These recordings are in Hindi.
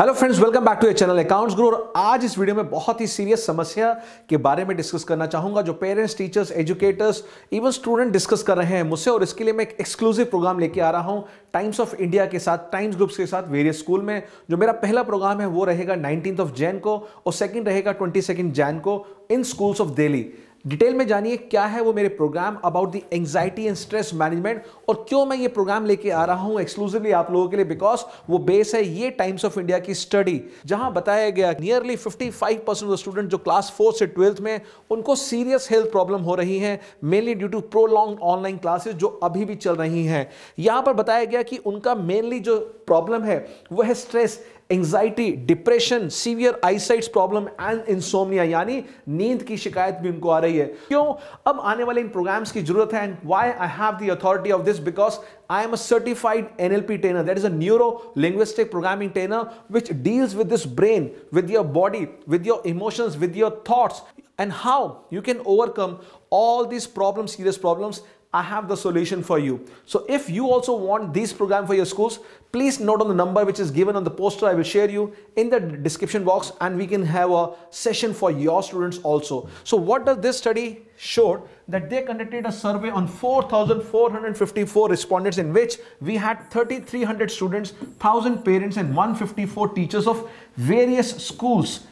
Hello friends welcome back to a channel accounts grow और आज इस वीडियो में बहुत ही सीरियस समस्या के बारे में डिस्कस करना चाहूंगा जो parents teachers educators even student discuss कर रहे हैं मुझसे और इसके लिए मैं एक एक्सक्लूसिव प्रोग्राम लेके आ रहा हूं टाइम्स ऑफ इंडिया के साथ टाइम्स ग्रुप्स के साथ वेरियस स्कूल में जो मेरा पहला प्रोग्राम है वो रहेगा नाइनटीन ऑफ जैन को और सेकेंड रहेगा ट्वेंटी जैन को in schools of Delhi detail में जानिए क्या है वो मेरे program about the anxiety and stress management और क्यों मैं ये प्रोग्राम लेके आ रहा हूं एक्सक्लूसिवली आप लोगों के लिए बिकॉज वो बेस है ये टाइम्स ऑफ इंडिया की स्टडी जहां बताया गया नियरली 55 परसेंट स्टूडेंट जो क्लास फोर से ट्वेल्थ में उनको सीरियस हेल्थ प्रॉब्लम हो रही है mainly due to prolong online classes जो अभी भी चल रही हैं यहां पर बताया गया कि उनका मेनली जो प्रॉब्लम है वह है stress anxiety depression severe eyesight problem and insomnia यानी नींद की शिकायत भी उनको आ रही है क्यों अब आने वाले इन प्रोग्राम्स की जरूरत है and why I have the authority of this because I am a certified NLP trainer that is a neuro linguistic programming trainer which deals with this brain with your body with your emotions with your thoughts and how you can overcome all this problem serious problems I have the solution for you. So if you also want this program for your schools, please note on the number which is given on the poster. I will share you in the description box and we can have a session for your students also. So what does this study show? that they conducted a survey on 4,454 respondents in which we had 3,300 students, 1,000 parents and 154 teachers of various schools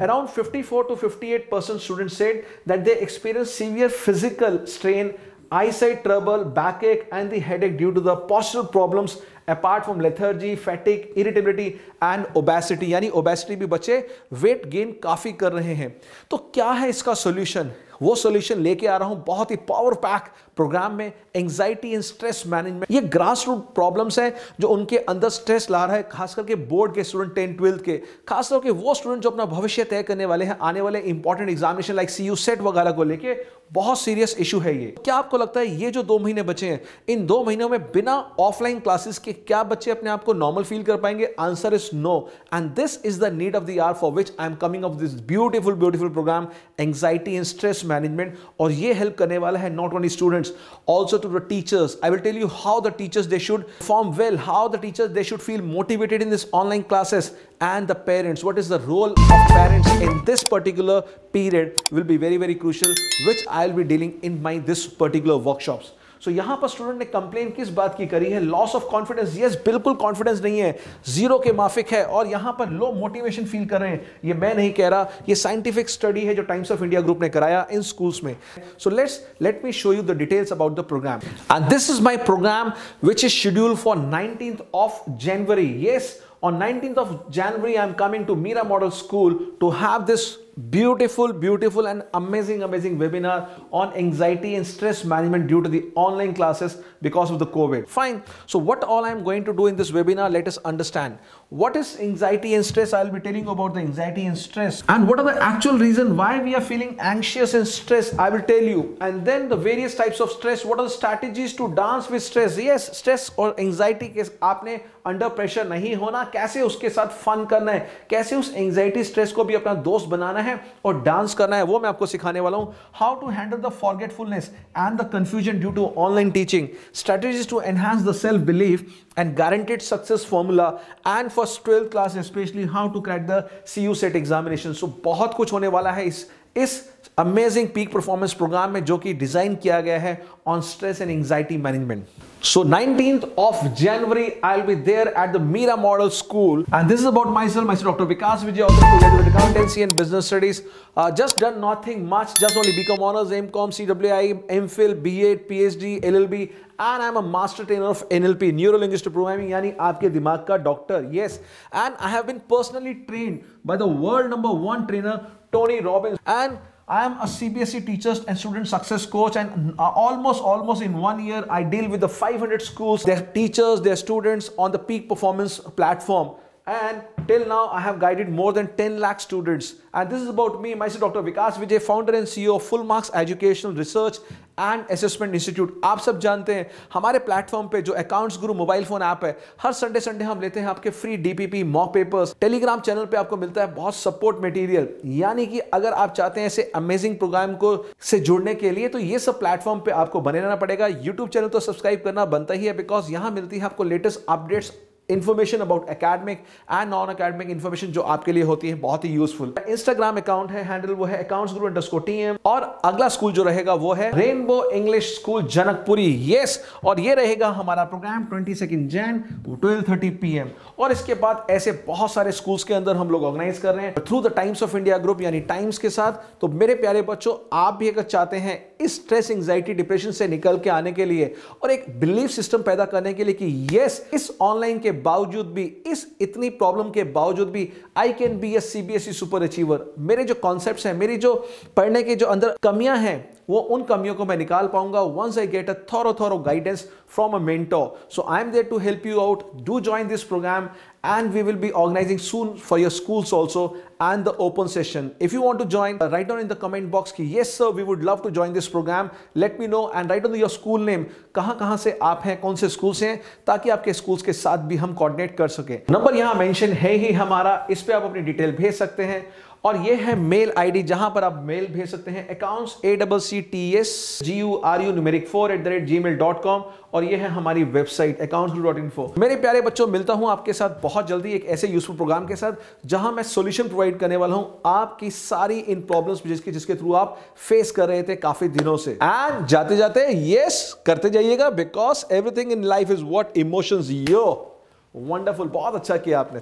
around 54 to 58 percent students said that they experienced severe physical strain eyesight trouble, backache and the headache due to the postural problems apart from lethargy fatigue irritability and obesity यानी ओबेसिटी भी बच्चे वेट गेन काफ़ी कर रहे हैं तो क्या है इसका सोल्यूशन वो सोल्यूशन लेके आ रहा हूं बहुत ही पावर पैक प्रोग्राम में एंग्जाइटी एंड स्ट्रेस मैनेजमेंट ये ग्रास रूट प्रॉब्लम्स हैं जो उनके अंदर स्ट्रेस ला रहा है खास करके बोर्ड के स्टूडेंट टेंथ ट्वेल्थ के खास करके वो स्टूडेंट जो अपना भविष्य तय करने वाले हैं आने वाले important examination like C U SET वगैरह को लेके बहुत सीरियस इशू है ये क्या आपको लगता है ये जो दो महीने बचे हैं इन दो महीनों में बिना ऑफलाइन क्लासेस के क्या बच्चे अपने आप को नॉर्मल फील कर पाएंगे answer is no and this is the need of the hour for which I am coming of this beautiful beautiful program anxiety and stress management और ये हेल्प करने वाला है not only students also to the teachers I will tell you how the teachers they should form well how the teachers they should feel motivated in this online classes and the parents what is the role of parents in this particular period will be very very crucial which i'll be dealing in my this particular workshops so यहां पर स्टूडेंट ने कंप्लेन किस बात की करी है लॉस ऑफ कॉन्फिडेंस यस बिल्कुल कॉन्फिडेंस नहीं है जीरो के माफिक है और यहां पर लो मोटिवेशन फील कर रहे हैं ये मैं नहीं कह रहा ये साइंटिफिक स्टडी है जो टाइम्स ऑफ इंडिया ग्रुप ने कराया इन स्कूल्स में so let's let me show you the details about the program and this is my program which is schedule for nineteen of January yes on 19th of January, I'm coming to Mira Model School to have this beautiful beautiful and amazing amazing webinar on anxiety and stress management due to the online classes because of the covid fine so what all i'm going to do in this webinar let us understand what is anxiety and stress i'll be telling you about the anxiety and stress and what are the actual reason why we are feeling anxious and stress i will tell you and then the various types of stress what are the strategies to dance with stress yes stress or anxiety case aapne under pressure नहीं होना कैसे उसके साथ fun करना है कैसे उस anxiety stress को भी अपना dost बनाना है है और डांस करना है वो मैं आपको सिखाने वाला हूं how to handle the forgetfulness and the confusion due to online teaching strategies to enhance the self belief guaranteed success formula and for twelfth class specially how to crack the C U SET examination so बहुत कुछ होने वाला है इस इस अमेजिंग पीक परफॉर्मेंस प्रोग्राम में जो कि डिजाइन किया गया है on stress and anxiety management so nineteen of January I will be there at the Meera model school and this is about my self my doctor Vikas Vijay accountancy and business studies just done nothing much just only BCom honours M Com C W I M phil B Ed P H D L L B and I am a master trainer of N L P neuro linguistic programming यानी आपके दिमाग का doctor yes and I have been personally train by the world number one trainer Tony Robbins and I am a CBSE teachers and student success coach and uh, almost almost in one year I deal with the 500 schools, their teachers, their students on the peak performance platform. And till now, I have guided more than 10 lakh students. And this is about me, myself, Dr. Vikas Vijay, founder and CEO of Full Marks Educational Research and assessment institute आप सब जानते हैं हमारे प्लेटफॉर्म पे जो अकाउंट्स गुरु मोबाइल फोन ऐप है हर संडे संडे हम लेते हैं आपके free DPP mock papers Telegram channel पे आपको मिलता है बहुत सपोर्ट मटेरियल यानी कि अगर आप चाहते हैं ऐसे अमेजिंग प्रोग्राम को से जुड़ने के लिए तो ये सब प्लेटफॉर्म पे आपको बने रहना पड़ेगा यूट्यूब चैनल तो सब्सक्राइब करना बनता ही है बिकॉज यहाँ मिलती है आपको latest updates information about academic and non academic information जो आपके लिए होती है बहुत ही यूजफुल इंस्टाग्राम अकाउंट है हैंडल वो है अकाउंट गुरु अंडरस्कोर टीएम और अगला स्कूल जो रहेगा वो है rainbow English school Janakpuri yes और ये रहेगा हमारा program twenty second Jan twelve thirty P M और इसके बाद ऐसे बहुत सारे स्कूल्स के अंदर हम लोग ऑर्गेनाइज कर रहे हैं through the Times of India group यानी टाइम्स के साथ तो मेरे प्यारे बच्चों आप भी अगर चाहते हैं इस स्ट्रेस एंग्जाइटी डिप्रेशन से निकल के आने के लिए और एक बिलीफ सिस्टम पैदा करने के लिए कि यस इस ऑनलाइन के बावजूद भी इस इतनी प्रॉब्लम के बावजूद भी I can be S C B S E super achiever मेरे जो कॉन्सेप्ट हैं मेरी जो पढ़ने के जो अंदर कमियां हैं वो उन कमियों को मैं निकाल पाऊंगा once I get a thorough thorough guidance from a mentor so I am there to help you out do join this program and we will be organizing soon for your schools also and the open session if you want to join write on in the comment box की yes sir we would love to join this program let me know and write on your school name कहाँ कहाँ से आप हैं कौन से स्कूल्स हैं ताकि आपके स्कूल के साथ भी हम कॉर्डिनेट कर सकें नंबर यहाँ मैंशन है ही हमारा इस पर आप अपनी डिटेल भेज सकते हैं और ये है मेल आईडी जहां पर आप मेल भेज सकते हैं accounts A double C T S G U R U numeric four at the rate Gmail dot com और ये है हमारी website account dot info मेरे प्यारे बच्चों मिलता हूं आपके साथ बहुत जल्दी एक ऐसे यूजफुल प्रोग्राम के साथ जहां मैं सोल्यूशन प्रोवाइड करने वाला हूं आपकी सारी इन प्रॉब्लम जिसके जिसके थ्रू आप फेस कर रहे थे काफी दिनों से एंड जाते जाते यस करते जाइएगा because everything in life is what emotions yo wonderful बहुत अच्छा किया आपने